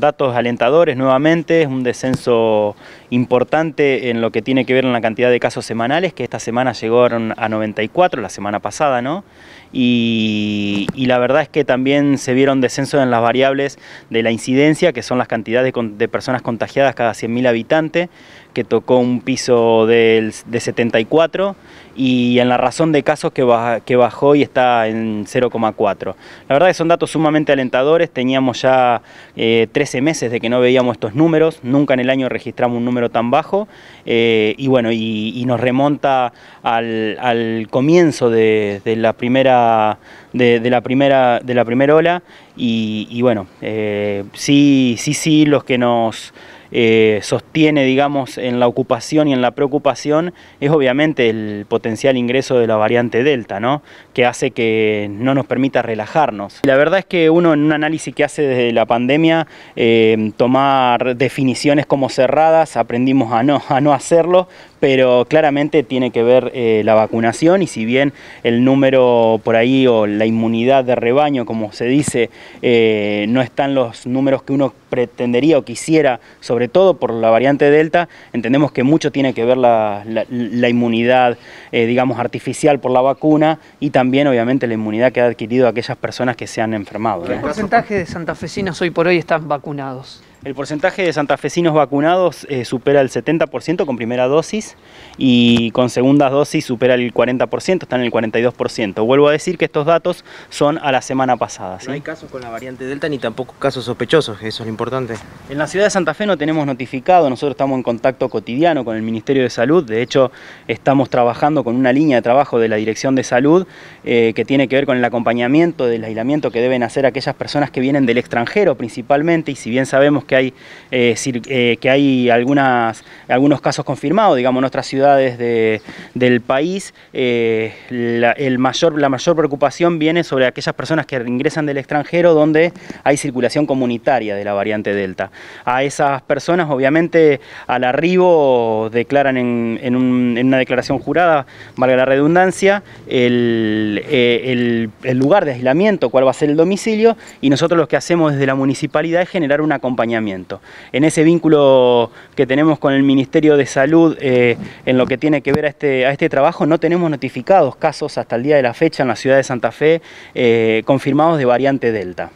datos alentadores nuevamente, un descenso importante en lo que tiene que ver con la cantidad de casos semanales, que esta semana llegaron a 94, la semana pasada, ¿no? y, la verdad es que también se vieron descensos en las variables de la incidencia, que son las cantidades de, personas contagiadas cada 100.000 habitantes, que tocó un piso de, 74 y en la razón de casos que, que bajó y está en 0,4. La verdad que son datos sumamente alentadores, teníamos ya 13 eh, meses de que no veíamos estos números, nunca en el año registramos un número tan bajo eh, y bueno, y, nos remonta al, comienzo de, de la primera de, la, primera, de la primera ola y, bueno, eh, sí, sí, sí, los que nos... Eh, sostiene, digamos, en la ocupación y en la preocupación es obviamente el potencial ingreso de la variante Delta, ¿no? Que hace que no nos permita relajarnos. La verdad es que uno en un análisis que hace desde la pandemia, eh, tomar definiciones como cerradas, aprendimos a no, a no hacerlo, pero claramente tiene que ver eh, la vacunación y si bien el número por ahí o la inmunidad de rebaño, como se dice, eh, no están los números que uno pretendería o quisiera, sobre todo por la variante Delta, entendemos que mucho tiene que ver la, inmunidad, eh, digamos, artificial por la vacuna y también, obviamente, la inmunidad que ha adquirido aquellas personas que se han enfermado. ¿Qué porcentaje de santafesinos hoy por hoy están vacunados? El porcentaje de santafesinos vacunados eh, supera el 70% con primera dosis y con segunda dosis supera el 40%, están en el 42%. Vuelvo a decir que estos datos son a la semana pasada. No hay casos con la variante Delta ni tampoco casos sospechosos, eso es lo importante. En la ciudad de Santa Fe no tenemos notificado, nosotros estamos en contacto cotidiano con el Ministerio de Salud, de hecho estamos trabajando con una línea de trabajo de la Dirección de Salud eh, que tiene que ver con el acompañamiento del aislamiento que deben hacer aquellas personas que vienen del extranjero principalmente y si bien sabemos que hay, eh, eh, que hay algunas, algunos casos confirmados, digamos, en otras ciudades del país, eh, la, el mayor, la mayor preocupación viene sobre aquellas personas que ingresan del extranjero donde hay circulación comunitaria de la variante Delta. A esas personas, obviamente, al arribo declaran en, una declaración jurada, valga la redundancia, el, lugar de aislamiento, cuál va a ser el domicilio, y nosotros lo que hacemos desde la municipalidad es generar una acompañamiento en ese vínculo que tenemos con el Ministerio de Salud, eh, en lo que tiene que ver este, a este, trabajo, no tenemos notificados casos hasta el día de la fecha en la ciudad de Santa Fe eh, confirmados de variante Delta.